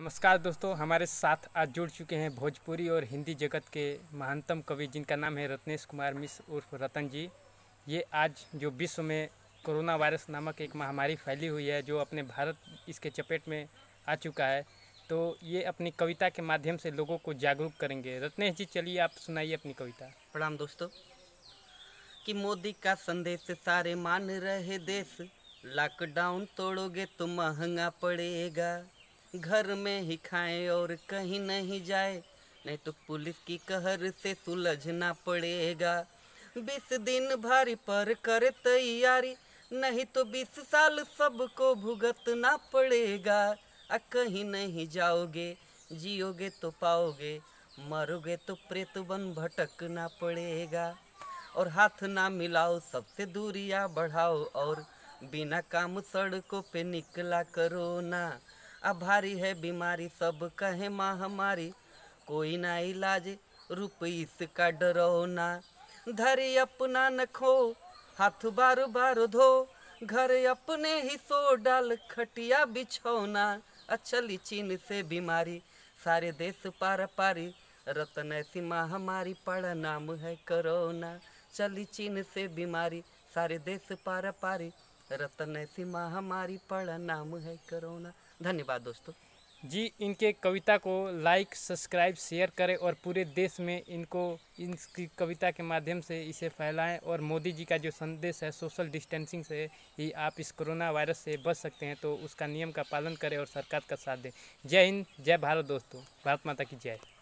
नमस्कार दोस्तों हमारे साथ आज जुड़ चुके हैं भोजपुरी और हिंदी जगत के महानतम कवि जिनका नाम है रत्नेश कुमार मिश्र उर्फ रतन जी ये आज जो विश्व में कोरोना वायरस नामक एक महामारी फैली हुई है जो अपने भारत इसके चपेट में आ चुका है तो ये अपनी कविता के माध्यम से लोगों को जागरूक करेंगे रत्नेश जी चलिए आप सुनाइए अपनी कविता प्रणाम दोस्तों कि मोदी का संदेश सारे मान रहे देश लॉकडाउन तोड़ोगे तो महंगा पड़ेगा घर में ही खाए और कहीं नहीं जाए नहीं तो पुलिस की कहर से सुलझना पड़ेगा बीस दिन भारी पर कर तैयारी नहीं तो बीस साल सबको भुगतना पड़ेगा आ कहीं नहीं जाओगे जियोगे तो पाओगे मरोगे तो प्रेत बन भटकना पड़ेगा और हाथ ना मिलाओ सबसे दूरियां बढ़ाओ और बिना काम सड़कों पे निकला करो ना अब भारी है बीमारी सब कहे महामारी कोई ना इलाज रूप इसका डरो ना धरी अपना न खो हाथ बार बार धो घर अपने ही सो डाल खटिया बिछौना अचली चीन से बीमारी सारे देश पार पारी रतन ऐसी महामारी पड़ा नाम है करोना चली चीन से बीमारी सारे देश पार पारी रतन ऐसी महामारी पड़ा नाम है करोना धन्यवाद दोस्तों जी इनके कविता को लाइक सब्सक्राइब शेयर करें और पूरे देश में इनको इनकी कविता के माध्यम से इसे फैलाएं और मोदी जी का जो संदेश है सोशल डिस्टेंसिंग से ही आप इस कोरोना वायरस से बच सकते हैं तो उसका नियम का पालन करें और सरकार का साथ दें जय हिंद जय भारत दोस्तों भारत माता की जय